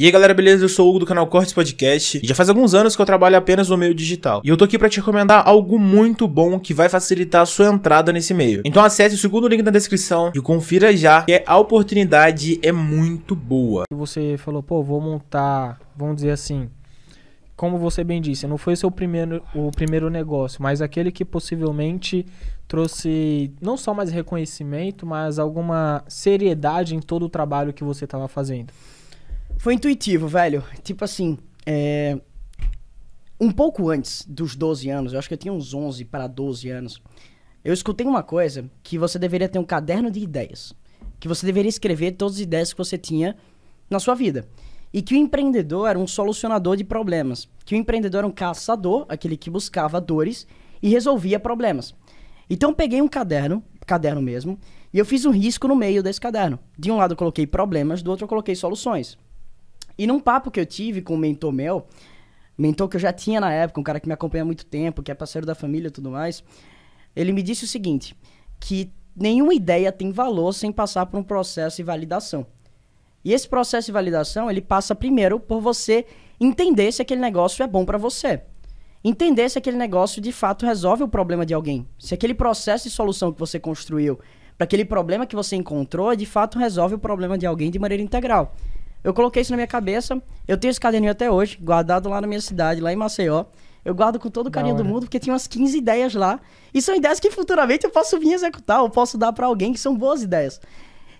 E aí galera, beleza? Eu sou o Hugo do canal Cortes Podcast e já faz alguns anos que eu trabalho apenas no meio digital. E eu tô aqui para te recomendar algo muito bom que vai facilitar a sua entrada nesse meio. Então acesse o segundo link na descrição e confira já, que a oportunidade é muito boa. Você falou, pô, vou montar, vamos dizer assim, como você bem disse, não foi o seu primeiro, o primeiro negócio, mas aquele que possivelmente trouxe não só mais reconhecimento, mas alguma seriedade em todo o trabalho que você estava fazendo. Foi intuitivo, velho. Tipo assim, é... um pouco antes dos 12 anos, eu acho que eu tinha uns 11 para 12 anos, eu escutei uma coisa que você deveria ter um caderno de ideias. Que você deveria escrever todas as ideias que você tinha na sua vida. E que o empreendedor era um solucionador de problemas. Que o empreendedor era um caçador, aquele que buscava dores e resolvia problemas. Então eu peguei um caderno, caderno mesmo, e eu fiz um risco no meio desse caderno. De um lado eu coloquei problemas, do outro eu coloquei soluções. E num papo que eu tive com um mentor meu, mentor que eu já tinha na época, um cara que me acompanha há muito tempo, que é parceiro da família e tudo mais, ele me disse o seguinte, que nenhuma ideia tem valor sem passar por um processo de validação. E esse processo de validação, ele passa primeiro por você entender se aquele negócio é bom para você. Entender se aquele negócio de fato resolve o problema de alguém. Se aquele processo de solução que você construiu para aquele problema que você encontrou, de fato resolve o problema de alguém de maneira integral. Eu coloquei isso na minha cabeça. Eu tenho esse caderninho até hoje, guardado lá na minha cidade, lá em Maceió. Eu guardo com todo o carinho do mundo, porque tinha umas 15 ideias lá. E são ideias que futuramente eu posso vir executar, eu posso dar para alguém, que são boas ideias.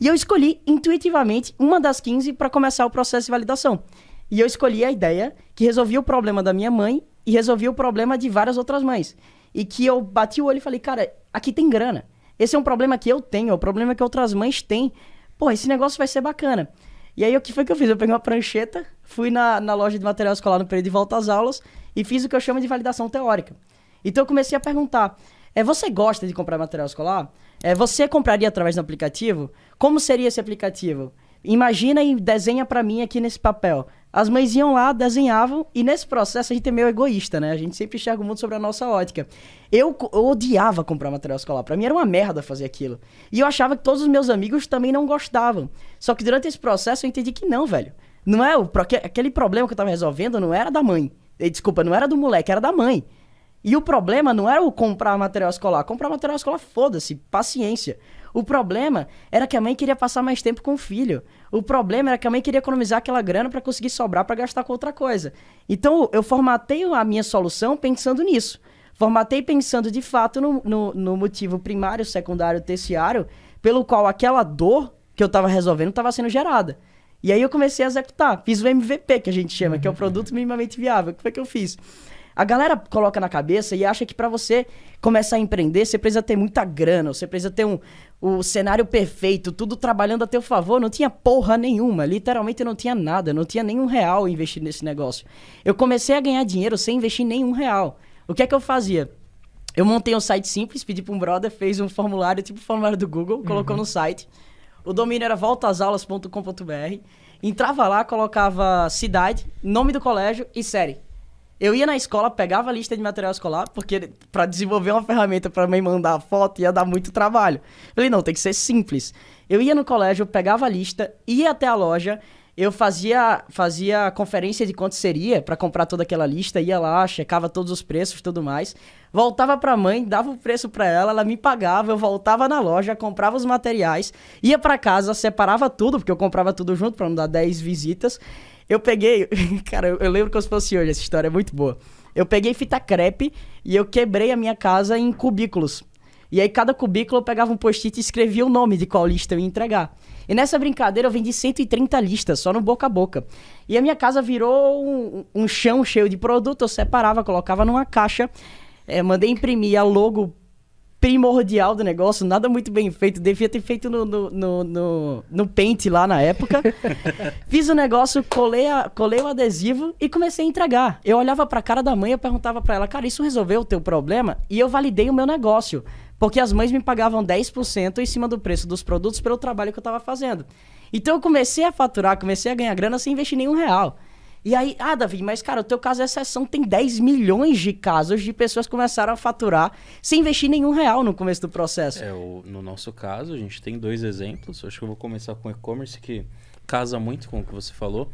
E eu escolhi intuitivamente uma das 15 para começar o processo de validação. E eu escolhi a ideia que resolvia o problema da minha mãe e resolvia o problema de várias outras mães. E que eu bati o olho e falei, cara, aqui tem grana. Esse é um problema que eu tenho, é o um problema que outras mães têm. Pô, esse negócio vai ser bacana. E aí o que foi que eu fiz? Eu peguei uma prancheta, fui na, na loja de material escolar no período de volta às aulas e fiz o que eu chamo de validação teórica. Então eu comecei a perguntar: é, você gosta de comprar material escolar? É, você compraria através do aplicativo? Como seria esse aplicativo? Imagina e desenha para mim aqui nesse papel. As mães iam lá, desenhavam, e nesse processo a gente é meio egoísta, né? A gente sempre enxerga o mundo sobre a nossa ótica. Eu, eu odiava comprar material escolar, para mim era uma merda fazer aquilo. E eu achava que todos os meus amigos também não gostavam. Só que durante esse processo eu entendi que não, velho. Não é o, aquele problema que eu tava resolvendo não era da mãe. Desculpa, não era do moleque, era da mãe. E o problema não era o comprar material escolar. Comprar material escolar, foda-se, paciência. O problema era que a mãe queria passar mais tempo com o filho. O problema era que a mãe queria economizar aquela grana para conseguir sobrar para gastar com outra coisa. Então eu formatei a minha solução pensando nisso. Formatei pensando de fato no, no, no motivo primário, secundário, terciário, pelo qual aquela dor que eu estava resolvendo estava sendo gerada. E aí eu comecei a executar. Fiz o MVP, que a gente chama, que é o produto minimamente viável. O que foi que eu fiz? A galera coloca na cabeça e acha que para você começar a empreender, você precisa ter muita grana, você precisa ter um, o cenário perfeito, tudo trabalhando a teu favor. Não tinha porra nenhuma, literalmente não tinha nada, não tinha nenhum real investido nesse negócio. Eu comecei a ganhar dinheiro sem investir nenhum real. O que é que eu fazia? Eu montei um site simples, pedi para um brother, fez um formulário, tipo formulário do Google, uhum. colocou no site. O domínio era voltasaulas.com.br. Entrava lá, colocava cidade, nome do colégio e série. Eu ia na escola, pegava a lista de material escolar, porque para desenvolver uma ferramenta para mãe mandar foto ia dar muito trabalho. Eu falei, não, tem que ser simples. Eu ia no colégio, pegava a lista, ia até a loja, eu fazia fazia conferência de quanto seria para comprar toda aquela lista, ia lá, checava todos os preços, tudo mais. Voltava para a mãe, dava o preço para ela, ela me pagava, eu voltava na loja, comprava os materiais, ia para casa, separava tudo, porque eu comprava tudo junto para não dar 10 visitas. Eu peguei. Cara, eu, eu lembro como se fosse hoje, essa história é muito boa. Eu peguei fita crepe e eu quebrei a minha casa em cubículos. E aí, cada cubículo eu pegava um post-it e escrevia o nome de qual lista eu ia entregar. E nessa brincadeira eu vendi 130 listas, só no boca a boca. E a minha casa virou um, um chão cheio de produto, eu separava, colocava numa caixa, é, mandei imprimir a logo primordial do negócio, nada muito bem feito. Devia ter feito no, no, no, no, no Paint lá na época. Fiz o negócio, colei, a, colei o adesivo e comecei a entregar. Eu olhava para a cara da mãe e perguntava para ela, cara, isso resolveu o teu problema? E eu validei o meu negócio. Porque as mães me pagavam 10% em cima do preço dos produtos pelo trabalho que eu estava fazendo. Então eu comecei a faturar, comecei a ganhar grana sem investir nenhum real. E aí, ah, Davi, mas cara, o teu caso é exceção. Tem 10 milhões de casos de pessoas começaram a faturar sem investir nenhum real no começo do processo. É, o, no nosso caso, a gente tem dois exemplos. Acho que eu vou começar com e-commerce que casa muito com o que você falou.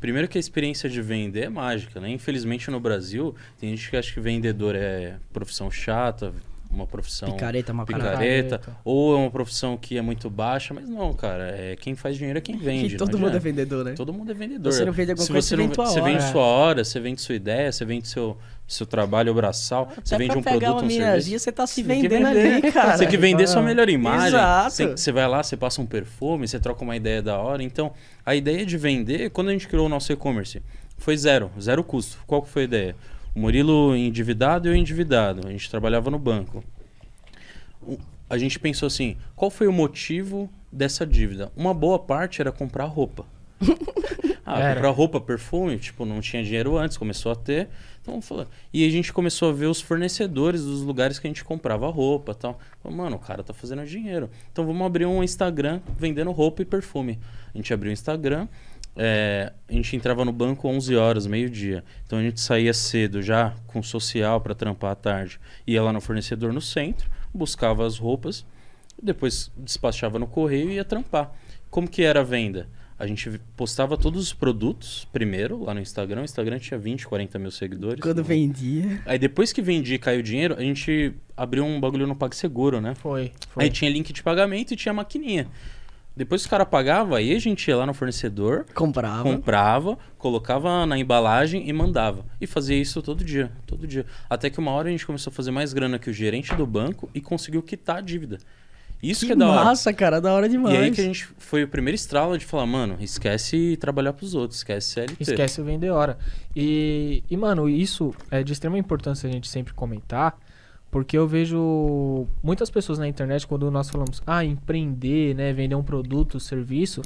Primeiro que a experiência de vender é mágica, né? Infelizmente no Brasil, tem gente que acha que vendedor é profissão chata, uma profissão. Picareta, uma é picareta, picareta. Ou é uma profissão que é muito baixa, mas não, cara. É, quem faz dinheiro é quem vende. E todo mundo é vendedor, né? Todo mundo é vendedor. Você não vende alguma Se coisa, você, não, vende vende sua hora, você vende sua ideia, você vende seu, seu trabalho, o braçal, Até você vende um produto, um serviço. Você tá se vendendo ali, cara. Você tem que vender sua melhor ah, imagem. Exato. Você, você vai lá, você passa um perfume, você troca uma ideia da hora. Então, a ideia de vender, quando a gente criou o nosso e-commerce, foi zero, zero custo. Qual que foi a ideia? O Murilo endividado e eu endividado. A gente trabalhava no banco. A gente pensou assim: qual foi o motivo dessa dívida? Uma boa parte era comprar roupa. ah, era. comprar roupa, perfume, tipo, não tinha dinheiro antes, começou a ter. Então, E a gente começou a ver os fornecedores dos lugares que a gente comprava roupa e tal. Mano, o cara tá fazendo dinheiro. Então vamos abrir um Instagram vendendo roupa e perfume. A gente abriu o Instagram é, a gente entrava no banco 11 horas, meio-dia. Então a gente saía cedo já com social para trampar à tarde. Ia lá no fornecedor no centro, buscava as roupas, depois despachava no correio e ia trampar. Como que era a venda? A gente postava todos os produtos primeiro lá no Instagram. O Instagram tinha 20, 40 mil seguidores. Quando uhum. vendia. Aí depois que vendia e caiu o dinheiro, a gente abriu um bagulho no PagSeguro, né? Foi, foi. Aí tinha link de pagamento e tinha maquininha. Depois os caras pagavam, aí a gente ia lá no fornecedor. Comprava. Comprava, colocava na embalagem e mandava. E fazia isso todo dia, todo dia. Até que uma hora a gente começou a fazer mais grana que o gerente do banco e conseguiu quitar a dívida. Isso que, que é da hora. Massa, cara, da hora demais. E aí que a gente foi o primeiro estralo de falar, mano, esquece trabalhar pros outros, esquece CLT. Esquece vender hora. E, e, mano, isso é de extrema importância a gente sempre comentar, porque eu vejo muitas pessoas na internet, quando nós falamos, ah, empreender, né, vender um produto, serviço,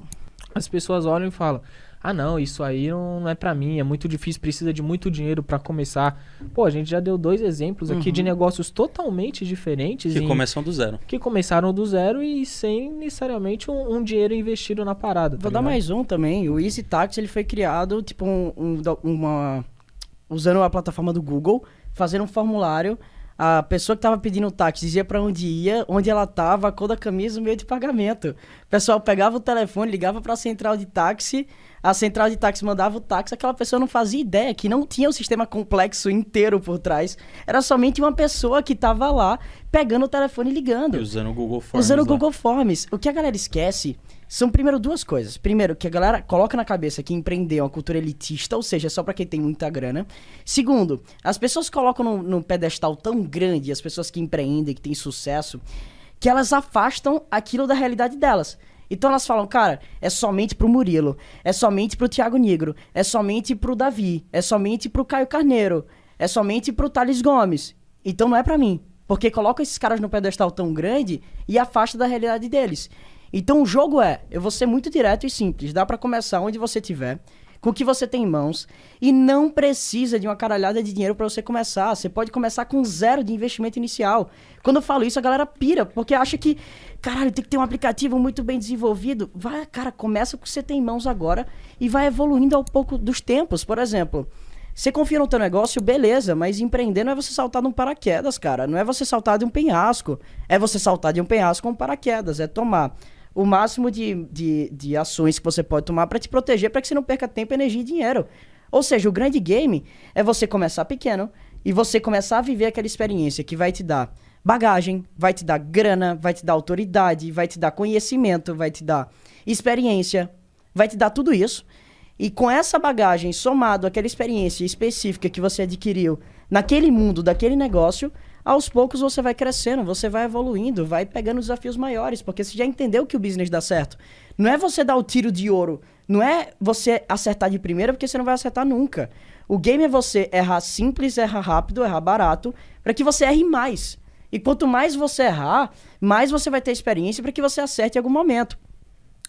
as pessoas olham e falam, ah, não, isso aí não, não é para mim, é muito difícil, precisa de muito dinheiro para começar. Pô, a gente já deu dois exemplos uhum. aqui de uhum. negócios totalmente diferentes. Que em, começam do zero. Que começaram do zero e sem necessariamente um, um dinheiro investido na parada. Tá Vou dar mais um também. O Easy ele foi criado, tipo, um, um, uma... Usando a plataforma do Google, fazendo um formulário a pessoa que estava pedindo o táxi dizia para onde ia, onde ela estava, a cor da camisa, o meio de pagamento. O pessoal pegava o telefone, ligava para a central de táxi, a central de táxi mandava o táxi, aquela pessoa não fazia ideia que não tinha um sistema complexo inteiro por trás. Era somente uma pessoa que estava lá pegando o telefone e ligando. E usando o Google Forms. Usando o né? Google Forms. O que a galera esquece são, primeiro, duas coisas. Primeiro, que a galera coloca na cabeça que empreender é uma cultura elitista, ou seja, é só para quem tem muita grana. Segundo, as pessoas colocam num, num pedestal tão grande, as pessoas que empreendem, que têm sucesso, que elas afastam aquilo da realidade delas. Então elas falam, cara, é somente pro Murilo, é somente pro Tiago Negro, é somente pro Davi, é somente pro Caio Carneiro, é somente pro Thales Gomes. Então não é para mim. Porque coloca esses caras no pedestal tão grande e afasta da realidade deles. Então o jogo é, eu vou ser muito direto e simples, dá para começar onde você tiver, com o que você tem em mãos e não precisa de uma caralhada de dinheiro para você começar. Você pode começar com zero de investimento inicial. Quando eu falo isso, a galera pira, porque acha que, caralho, tem que ter um aplicativo muito bem desenvolvido. Vai, cara, começa com o que você tem em mãos agora e vai evoluindo ao pouco dos tempos, por exemplo, você confia no teu negócio, beleza, mas empreender não é você saltar de um paraquedas, cara. Não é você saltar de um penhasco. É você saltar de um penhasco com um paraquedas. É tomar o máximo de, de, de ações que você pode tomar para te proteger, para que você não perca tempo, energia e dinheiro. Ou seja, o grande game é você começar pequeno e você começar a viver aquela experiência que vai te dar bagagem, vai te dar grana, vai te dar autoridade, vai te dar conhecimento, vai te dar experiência, vai te dar tudo isso. E com essa bagagem somado àquela experiência específica que você adquiriu naquele mundo, daquele negócio, aos poucos você vai crescendo, você vai evoluindo, vai pegando desafios maiores, porque você já entendeu que o business dá certo. Não é você dar o tiro de ouro, não é você acertar de primeira, porque você não vai acertar nunca. O game é você errar simples, errar rápido, errar barato, para que você erre mais. E quanto mais você errar, mais você vai ter experiência para que você acerte em algum momento.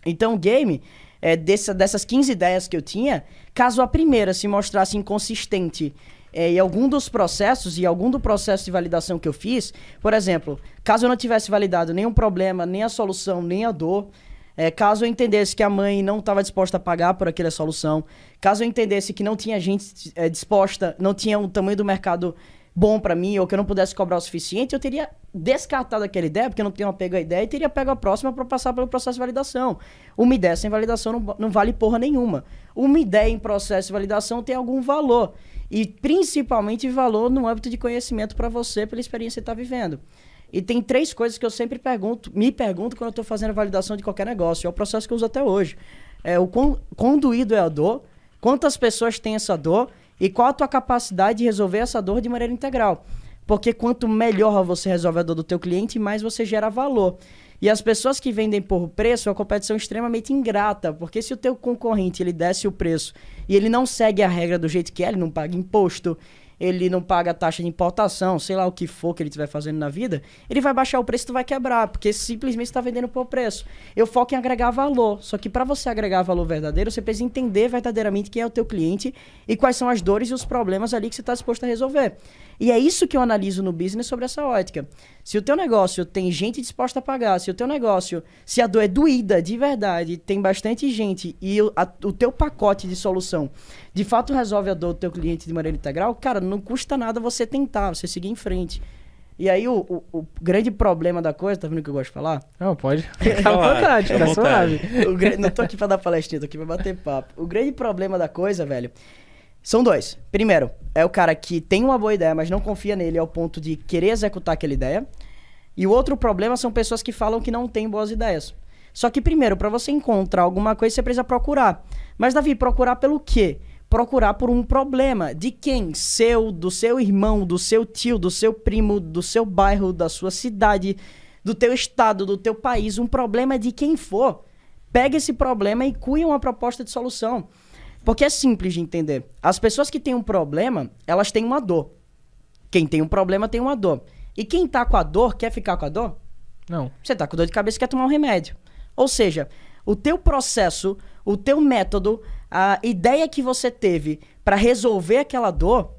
Então, o game, é, dessa, dessas 15 ideias que eu tinha, caso a primeira se mostrasse inconsistente é, e algum dos processos, e algum do processo de validação que eu fiz, por exemplo, caso eu não tivesse validado nenhum problema, nem a solução, nem a dor, é, caso eu entendesse que a mãe não estava disposta a pagar por aquela solução, caso eu entendesse que não tinha gente é, disposta, não tinha o tamanho do mercado bom para mim ou que eu não pudesse cobrar o suficiente, eu teria descartado aquela ideia, porque eu não tenho apego à ideia, e teria pego a próxima para passar pelo processo de validação. Uma ideia sem validação não, não vale porra nenhuma. Uma ideia em processo de validação tem algum valor. E principalmente valor no âmbito de conhecimento para você, pela experiência que está vivendo. E tem três coisas que eu sempre pergunto, me pergunto quando eu estou fazendo a validação de qualquer negócio. É o processo que eu uso até hoje. É o quão, quão doído é a dor, quantas pessoas têm essa dor e qual a tua capacidade de resolver essa dor de maneira integral? Porque quanto melhor você resolve a dor do teu cliente, mais você gera valor. E as pessoas que vendem por preço é uma competição extremamente ingrata, porque se o teu concorrente ele desce o preço e ele não segue a regra do jeito que é, ele não paga imposto, ele não paga taxa de importação, sei lá o que for que ele estiver fazendo na vida, ele vai baixar o preço e tu vai quebrar, porque simplesmente está vendendo por preço. Eu foco em agregar valor, só que para você agregar valor verdadeiro, você precisa entender verdadeiramente quem é o teu cliente e quais são as dores e os problemas ali que você está disposto a resolver. E é isso que eu analiso no business sobre essa ótica. Se o teu negócio tem gente disposta a pagar, se o teu negócio, se a dor é doída de verdade, tem bastante gente e o, a, o teu pacote de solução de fato resolve a dor do teu cliente de maneira integral, cara, não custa nada você tentar, você seguir em frente. E aí, o, o, o, grande problema da coisa, tá vendo o que eu gosto de falar? Não, pode. Fica à vontade, fica suave. O, não tô aqui pra dar palestrinha, tô aqui pra bater papo. O grande problema da coisa, velho, são dois. Primeiro, é o cara que tem uma boa ideia, mas não confia nele ao ponto de querer executar aquela ideia. E o outro problema são pessoas que falam que não têm boas ideias. Só que, primeiro, para você encontrar alguma coisa, você precisa procurar. Mas, Davi, procurar pelo quê? Procurar por um problema. De quem? Seu, do seu irmão, do seu tio, do seu primo, do seu bairro, da sua cidade, do teu estado, do teu país. Um problema de quem for. Pega esse problema e cunha uma proposta de solução. Porque é simples de entender. As pessoas que têm um problema, elas têm uma dor. Quem tem um problema tem uma dor. E quem tá com a dor quer ficar com a dor? Não. Você tá com dor de cabeça e quer tomar um remédio. Ou seja, o teu processo, o teu método, a ideia que você teve para resolver aquela dor